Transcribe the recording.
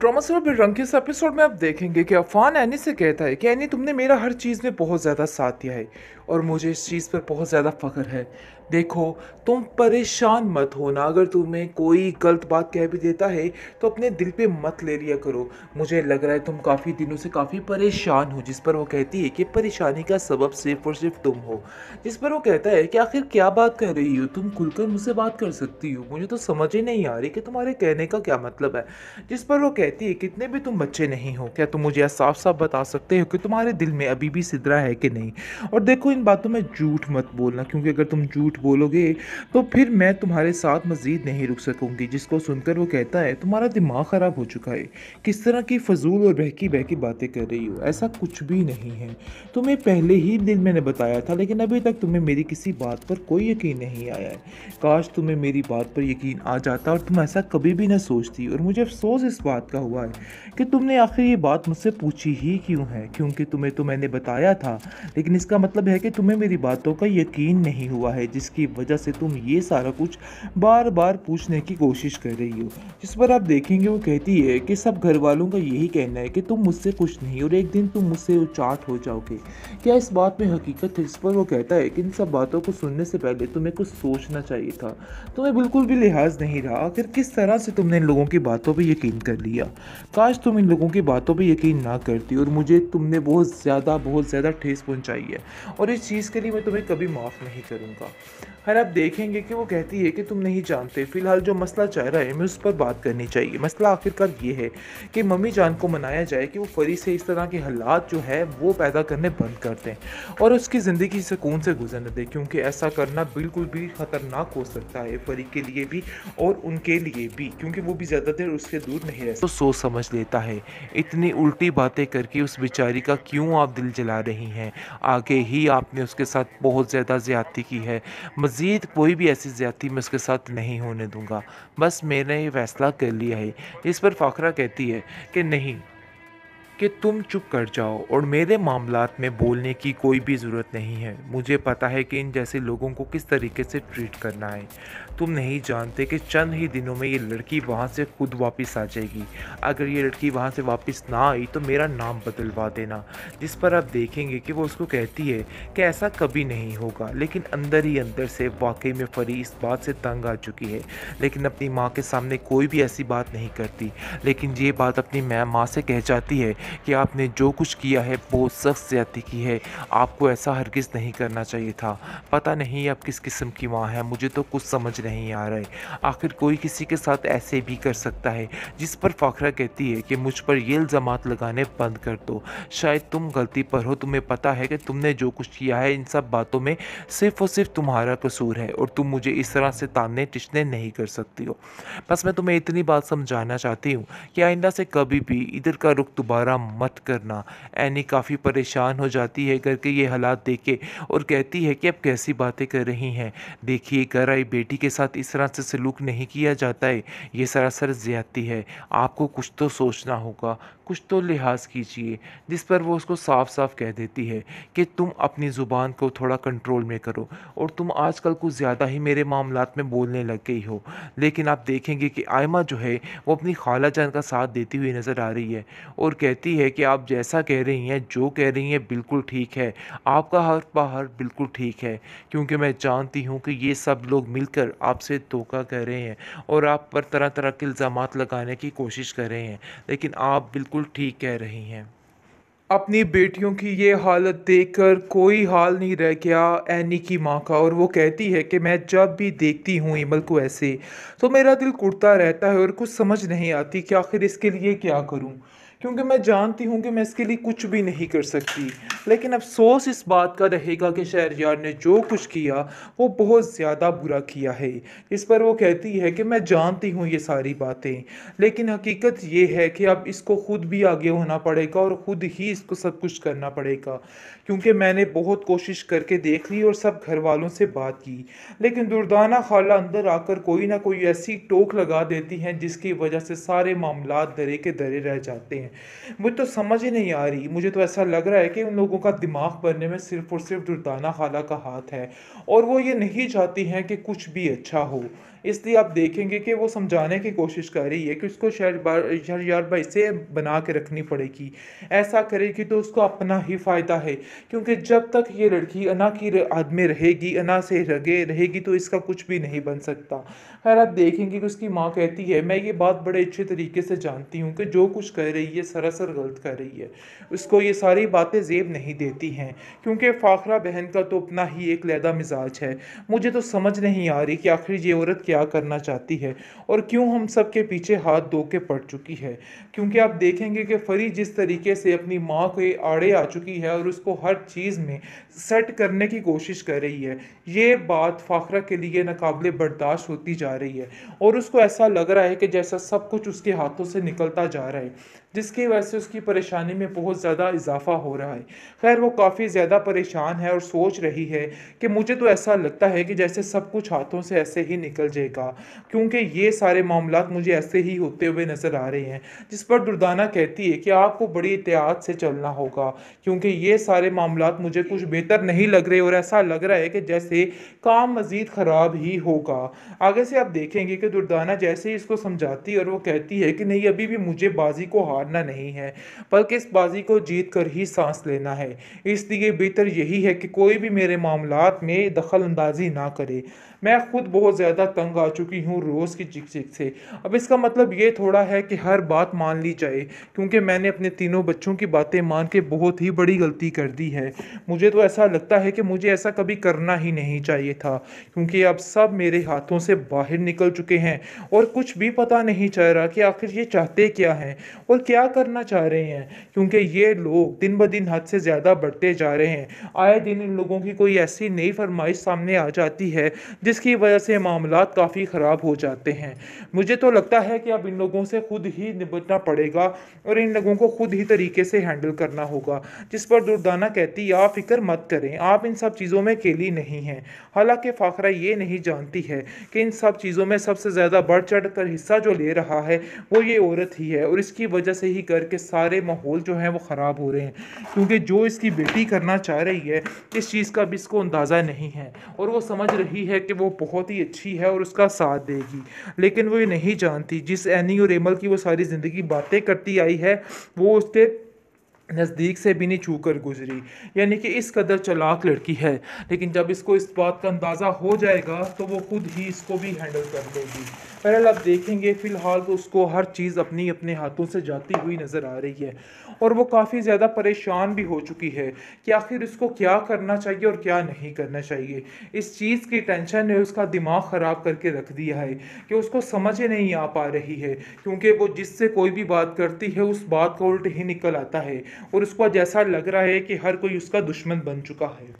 drama से रंग के इस एपिसोड में आप देखेंगे कि अफान एनी से कहता है कि एनी तुमने मेरा हर चीज़ में बहुत ज़्यादा साथ दिया है और मुझे इस चीज़ पर बहुत ज़्यादा फ़ख्र है देखो तुम परेशान मत होना अगर तुम्हें कोई गलत बात कह भी देता है तो अपने दिल पे मत ले लिया करो मुझे लग रहा है तुम काफ़ी दिनों से काफ़ी परेशान हो जिस पर वो कहती है कि परेशानी का सबब सिर्फ और सिर्फ तुम हो जिस पर वो कहता है कि आखिर क्या बात कर रही हो तुम खुलकर मुझसे बात कर सकती हो मुझे तो समझ ही नहीं आ रही कि तुम्हारे कहने का क्या मतलब है जिस पर वो कहती है कितने भी तुम बच्चे नहीं हो क्या तुम मुझे साफ साफ बता सकते हो कि तुम्हारे दिल में अभी भी सिदरा है कि नहीं और देखो इन बातों में झूठ मत बोलना क्योंकि अगर तुम झूठ झूठ बोलोगे तो फिर मैं तुम्हारे साथ मज़ीद नहीं रुक सकूँगी जिसको सुनकर वो कहता है तुम्हारा दिमाग ख़राब हो चुका है किस तरह की फजूल और बहकी बहकी बातें कर रही हो ऐसा कुछ भी नहीं है तुम्हें पहले ही दिन मैंने बताया था लेकिन अभी तक तुम्हें मेरी किसी बात पर कोई यकीन नहीं आया है काश तुम्हें मेरी बात पर यकीन आ जाता और तुम ऐसा कभी भी ना सोचती और मुझे अफसोस इस बात का हुआ है कि तुमने आखिर ये बात मुझसे पूछी ही क्यों है क्योंकि तुम्हें तो मैंने बताया था लेकिन इसका मतलब है कि तुम्हें मेरी बातों का यकीन नहीं हुआ है जिस जिसकी वजह से तुम ये सारा कुछ बार बार पूछने की कोशिश कर रही हो जिस पर आप देखेंगे वो कहती है कि सब घर वालों का यही कहना है कि तुम मुझसे कुछ नहीं और एक दिन तुम मुझसे उचाट हो जाओगे क्या इस बात में हकीकत है जिस पर वो कहता है कि इन सब बातों को सुनने से पहले तुम्हें कुछ सोचना चाहिए था तुम्हें बिल्कुल भी लिहाज नहीं रहा आखिर किस तरह से तुमने इन लोगों की बातों पर यकीन कर लिया काश तुम इन लोगों की बातों पर यकीन ना करती और मुझे तुमने बहुत ज़्यादा बहुत ज़्यादा ठेस पहुँचाई है और इस चीज़ के लिए मैं तुम्हें कभी माफ़ नहीं करूँगा हर आप देखेंगे कि वो कहती है कि तुम नहीं जानते फिलहाल जो मसला चल रहा है हमें उस पर बात करनी चाहिए मसला आखिरकार ये है कि मम्मी जान को मनाया जाए कि वो फरी से इस तरह के हालात जो है वो पैदा करने बंद कर दें और उसकी ज़िंदगी सुकून से गुजरने दें क्योंकि ऐसा करना बिल्कुल भी ख़तरनाक हो सकता है फरी के लिए भी और उनके लिए भी क्योंकि वो भी ज़्यादा देर उससे दूर नहीं रह तो सोच समझ लेता है इतनी उल्टी बातें करके उस बेचारी का क्यों आप दिल जला रही हैं आगे ही आपने उसके साथ बहुत ज़्यादा ज़्यादती की है मज़ीद कोई भी ऐसी ज्यादा मैं उसके साथ नहीं होने दूँगा बस मैंने ये फ़ैसला कर लिया है इस पर फाखरा कहती है कि नहीं कि तुम चुप कर जाओ और मेरे मामला में बोलने की कोई भी ज़रूरत नहीं है मुझे पता है कि इन जैसे लोगों को किस तरीके से ट्रीट करना है तुम नहीं जानते कि चंद ही दिनों में ये लड़की वहाँ से खुद वापस आ जाएगी अगर ये लड़की वहाँ से वापस ना आई तो मेरा नाम बदलवा देना जिस पर आप देखेंगे कि वो उसको कहती है कि ऐसा कभी नहीं होगा लेकिन अंदर ही अंदर से वाकई में फरी इस बात से तंग आ चुकी है लेकिन अपनी माँ के सामने कोई भी ऐसी बात नहीं करती लेकिन ये बात अपनी मैं माँ से कह जाती है कि आपने जो कुछ किया है वो सख्त ज्यादा की है आपको ऐसा हरगिज़ नहीं करना चाहिए था पता नहीं आप किस किस्म की माँ है मुझे तो कुछ समझ नहीं आ रहा है आखिर कोई किसी के साथ ऐसे भी कर सकता है जिस पर फ़ाखरा कहती है कि मुझ पर ये इल्ज़ाम लगाने बंद कर दो शायद तुम गलती पर हो तुम्हें पता है कि तुमने जो कुछ किया है इन सब बातों में सिर्फ़ और सिर्फ तुम्हारा कसूर है और तुम मुझे इस तरह से ताने टिचने नहीं कर सकती हो बस मैं तुम्हें इतनी बात समझाना चाहती हूँ कि आइंदा से कभी भी इधर का रुख दोबारा मत करना एनी काफ़ी परेशान हो जाती है घर के ये हालात देख के और कहती है कि अब कैसी बातें कर रही हैं देखिए घर आई बेटी के साथ इस तरह से सलूक नहीं किया जाता है ये सरासर ज़्यादती है आपको कुछ तो सोचना होगा कुछ तो लिहाज कीजिए जिस पर वो उसको साफ साफ कह देती है कि तुम अपनी ज़ुबान को थोड़ा कंट्रोल में करो और तुम आजकल कुछ ज़्यादा ही मेरे मामला में बोलने लग गई हो लेकिन आप देखेंगे कि आयमा जो है वो अपनी खाला जान का साथ देती हुई नज़र आ रही है और कहती कहती है कि आप जैसा कह रही हैं जो कह रही हैं बिल्कुल ठीक है आपका हर पहाड़ बिल्कुल ठीक है क्योंकि मैं जानती हूँ कि ये सब लोग मिलकर आपसे धोखा कर रहे हैं और आप पर तरह तरह के इल्ज़ाम लगाने की कोशिश कर रहे हैं लेकिन आप बिल्कुल ठीक कह रही हैं अपनी बेटियों की ये हालत देखकर कोई हाल नहीं रह गया एनी की माँ का और वो कहती है कि मैं जब भी देखती हूँ इमल को ऐसे तो मेरा दिल कुड़ता रहता है और कुछ समझ नहीं आती कि आखिर इसके लिए क्या करूँ क्योंकि मैं जानती हूँ कि मैं इसके लिए कुछ भी नहीं कर सकती लेकिन अफसोस इस बात का रहेगा कि यार ने जो कुछ किया वो बहुत ज़्यादा बुरा किया है इस पर वो कहती है कि मैं जानती हूँ ये सारी बातें लेकिन हकीकत ये है कि अब इसको ख़ुद भी आगे होना पड़ेगा और ख़ुद ही इसको सब कुछ करना पड़ेगा क्योंकि मैंने बहुत कोशिश करके देख ली और सब घर वालों से बात की लेकिन दुर्दाना खाला अंदर आकर कोई ना कोई ऐसी टोक लगा देती हैं जिसकी वजह से सारे मामला दरे के दरे रह जाते हैं हैं मुझे तो समझ ही नहीं आ रही मुझे तो ऐसा लग रहा है कि उन लोगों का दिमाग बनने में सिर्फ और सिर्फ दुर्दाना खाला का हाथ है और वो ये नहीं चाहती हैं कि कुछ भी अच्छा हो इसलिए आप देखेंगे कि वो समझाने की कोशिश कर रही है कि उसको शहर यार भाई से बना के रखनी पड़ेगी ऐसा करेगी तो उसको अपना ही फ़ायदा है क्योंकि जब तक ये लड़की अना की आदमी रहेगी अना से रगे रहेगी तो इसका कुछ भी नहीं बन सकता खैर आप देखेंगे कि उसकी माँ कहती है मैं ये बात बड़े अच्छे तरीके से जानती हूँ कि जो कुछ कर रही है सरासर गलत कर रही है उसको ये सारी बातें जेब नहीं देती हैं क्योंकि फ़ाखरा बहन का तो अपना ही एक लहदा मिजाज है मुझे तो समझ नहीं आ रही कि आखिर ये औरत क्या करना चाहती है और क्यों हम सब के पीछे हाथ धो के पड़ चुकी है क्योंकि आप देखेंगे कि फरी जिस तरीके से अपनी माँ के आड़े आ चुकी है और उसको हर चीज़ में सेट करने की कोशिश कर रही है ये बात फ़ाखरा के लिए नाकबले बर्दाश्त होती जा रही है और उसको ऐसा लग रहा है कि जैसा सब कुछ उसके हाथों से निकलता जा रहा है जिसकी वजह से उसकी परेशानी में बहुत ज़्यादा इजाफा हो रहा है खैर वो काफ़ी ज़्यादा परेशान है और सोच रही है कि मुझे तो ऐसा लगता है कि जैसे सब कुछ हाथों से ऐसे ही निकल जाएगा क्योंकि ये सारे मामला मुझे ऐसे ही होते हुए नज़र आ रहे हैं जिस पर दुर्दाना कहती है कि आपको बड़ी एहतियात से चलना होगा क्योंकि ये सारे मामला मुझे कुछ बेहतर नहीं लग रहे और ऐसा लग रहा है कि जैसे काम मज़ीद ख़राब ही होगा आगे से आप देखेंगे कि दुर्दाना जैसे ही इसको समझाती और वो कहती है कि नहीं अभी भी मुझे बाजी को हार हारना नहीं है बल्कि इस बाजी को जीत कर ही सांस लेना है इसलिए बेहतर यही है कि कोई भी मेरे मामला में दखल अंदाजी ना करे मैं खुद बहुत ज़्यादा तंग आ चुकी हूँ रोज़ की चिक चिक से अब इसका मतलब ये थोड़ा है कि हर बात मान ली जाए क्योंकि मैंने अपने तीनों बच्चों की बातें मान के बहुत ही बड़ी गलती कर दी है मुझे तो ऐसा लगता है कि मुझे ऐसा कभी करना ही नहीं चाहिए था क्योंकि अब सब मेरे हाथों से बाहर निकल चुके हैं और कुछ भी पता नहीं चल रहा कि आखिर ये चाहते क्या हैं और क्या करना चाह रहे हैं क्योंकि ये लोग दिन ब दिन हद से ज़्यादा बढ़ते जा रहे हैं आए दिन इन लोगों की कोई ऐसी नई फरमाइश सामने आ जाती है जिसकी वजह से मामला काफ़ी ख़राब हो जाते हैं मुझे तो लगता है कि अब इन लोगों से खुद ही निपटना पड़ेगा और इन लोगों को खुद ही तरीके से हैंडल करना होगा जिस पर दुर्दाना कहती आप फिक्र मत करें आप इन सब चीज़ों में अकेली नहीं हैं हालांकि फ़ाखरा ये नहीं जानती है कि इन सब चीज़ों में सबसे ज़्यादा बढ़ चढ़ कर हिस्सा जो ले रहा है वो ये औरत ही है और इसकी वजह से ही करके सारे माहौल जो हैं वो ख़राब हो रहे हैं क्योंकि जो इसकी बेटी करना चाह रही है इस चीज़ का भी इसको अंदाज़ा नहीं है और वो समझ रही है कि वो बहुत ही अच्छी है और उसका साथ देगी लेकिन वो ये नहीं जानती जिस एनी और एमल की वो सारी ज़िंदगी बातें करती आई है वो उसके नज़दीक से भी नहीं छू कर गुजरी यानी कि इस कदर चलाक लड़की है लेकिन जब इसको इस बात का अंदाज़ा हो जाएगा तो वो खुद ही इसको भी हैंडल कर लेगी बहरहाल आप देखेंगे फ़िलहाल तो उसको हर चीज़ अपनी अपने हाथों से जाती हुई नज़र आ रही है और वो काफ़ी ज़्यादा परेशान भी हो चुकी है कि आखिर उसको क्या करना चाहिए और क्या नहीं करना चाहिए इस चीज़ की टेंशन ने उसका दिमाग ख़राब करके रख दिया है कि उसको समझ नहीं आ पा रही है क्योंकि वो जिससे कोई भी बात करती है उस बात का उल्ट ही निकल आता है और उसको जैसा लग रहा है कि हर कोई उसका दुश्मन बन चुका है